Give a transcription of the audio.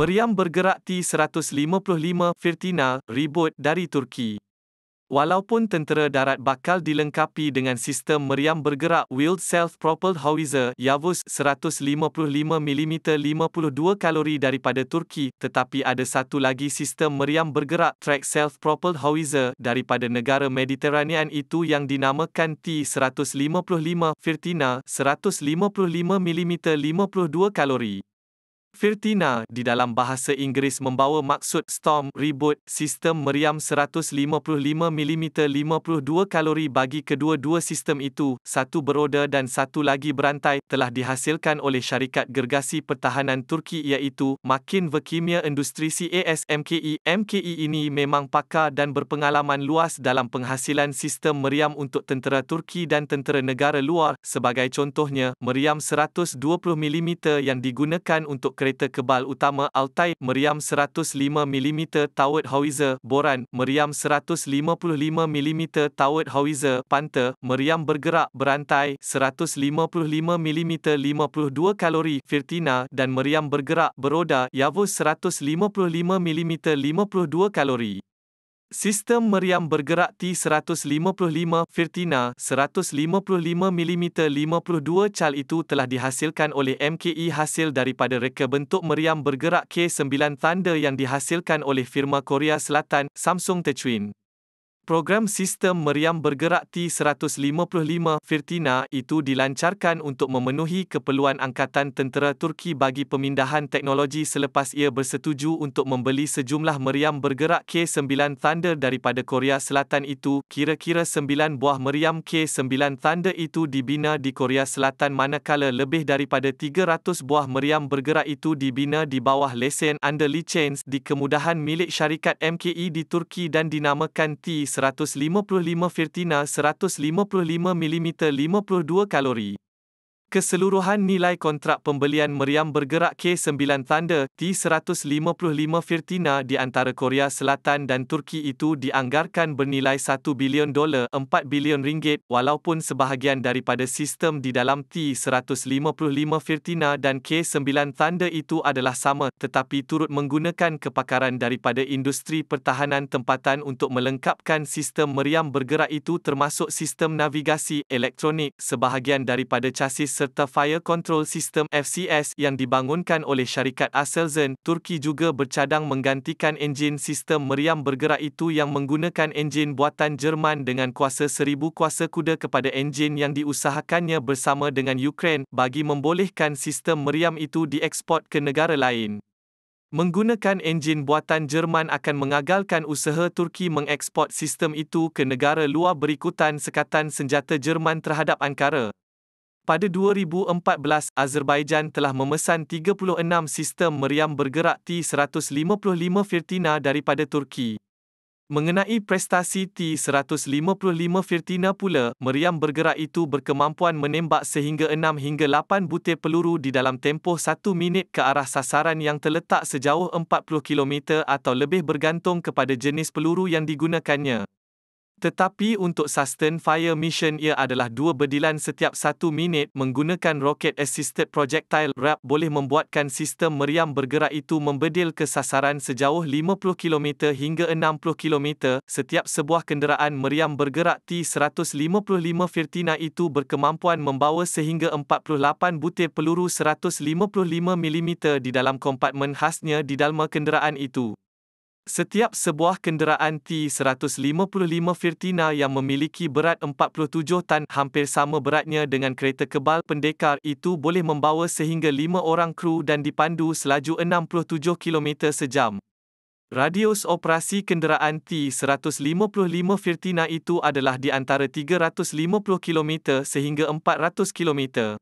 Meriam bergerak T-155 Firtina ribut dari Turki. Walaupun tentera darat bakal dilengkapi dengan sistem meriam bergerak Wheeled Self-Propelled Howitzer Yavuz 155mm 52 kalori daripada Turki, tetapi ada satu lagi sistem meriam bergerak Track Self-Propelled Howitzer daripada negara Mediterranean itu yang dinamakan T-155 Firtina 155mm 52 kalori. Firtina di dalam bahasa Inggeris membawa maksud storm Reboot sistem meriam 155 mm 52 kalori bagi kedua-dua sistem itu, satu beroda dan satu lagi berantai, telah dihasilkan oleh syarikat gergasi pertahanan Turki iaitu Makin Vekimia Industri CAS MKI. E. MKI e ini memang pakar dan berpengalaman luas dalam penghasilan sistem meriam untuk tentera Turki dan tentera negara luar. Sebagai contohnya, meriam 120 mm yang digunakan untuk kereta kebal utama Altai, meriam 105mm Tawet Howitzer, Boran, meriam 155mm Tawet Howitzer, Panta, meriam bergerak berantai 155mm 52 kalori Firtina dan meriam bergerak beroda Yavuz 155mm 52 kalori. Sistem meriam bergerak T-155 Firtina 155mm 52 cal itu telah dihasilkan oleh MKI e hasil daripada reka bentuk meriam bergerak K-9 Thunder yang dihasilkan oleh firma Korea Selatan, Samsung Techwin. Program sistem meriam bergerak T-155 Firtina itu dilancarkan untuk memenuhi keperluan Angkatan Tentera Turki bagi pemindahan teknologi selepas ia bersetuju untuk membeli sejumlah meriam bergerak K-9 Thunder daripada Korea Selatan itu. Kira-kira 9 buah meriam K-9 Thunder itu dibina di Korea Selatan manakala lebih daripada 300 buah meriam bergerak itu dibina di bawah lesen under license di kemudahan milik syarikat MKE di Turki dan dinamakan T-155. 155 firtina 155 mm 52 kalori. Keseluruhan nilai kontrak pembelian meriam bergerak K9 tanda T155 Firtina di antara Korea Selatan dan Turki itu dianggarkan bernilai 1 bilion dolar 4 bilion ringgit walaupun sebahagian daripada sistem di dalam T155 Firtina dan K9 tanda itu adalah sama tetapi turut menggunakan kepakaran daripada industri pertahanan tempatan untuk melengkapkan sistem meriam bergerak itu termasuk sistem navigasi elektronik sebahagian daripada casis serta Fire Control System FCS yang dibangunkan oleh syarikat Aselzen, Turki juga bercadang menggantikan enjin sistem meriam bergerak itu yang menggunakan enjin buatan Jerman dengan kuasa seribu kuasa kuda kepada enjin yang diusahakannya bersama dengan Ukraine bagi membolehkan sistem meriam itu diekspor ke negara lain. Menggunakan enjin buatan Jerman akan mengagalkan usaha Turki mengeksport sistem itu ke negara luar berikutan sekatan senjata Jerman terhadap Ankara. Pada 2014, Azerbaijan telah memesan 36 sistem meriam bergerak T-155 Firtina daripada Turki. Mengenai prestasi T-155 Firtina pula, meriam bergerak itu berkemampuan menembak sehingga 6 hingga 8 butir peluru di dalam tempoh 1 minit ke arah sasaran yang terletak sejauh 40 km atau lebih bergantung kepada jenis peluru yang digunakannya. Tetapi untuk sustain fire mission ia adalah dua bedilan setiap satu minit menggunakan roket assisted projectile RAP boleh membuatkan sistem meriam bergerak itu membedil ke sasaran sejauh 50km hingga 60km. Setiap sebuah kenderaan meriam bergerak T-155 Firtina itu berkemampuan membawa sehingga 48 butir peluru 155mm di dalam kompartmen khasnya di dalam kenderaan itu. Setiap sebuah kenderaan T-155 Firtina yang memiliki berat 47 tan hampir sama beratnya dengan kereta kebal pendekar itu boleh membawa sehingga 5 orang kru dan dipandu selaju 67 km sejam. Radius operasi kenderaan T-155 Firtina itu adalah di antara 350 km sehingga 400 km.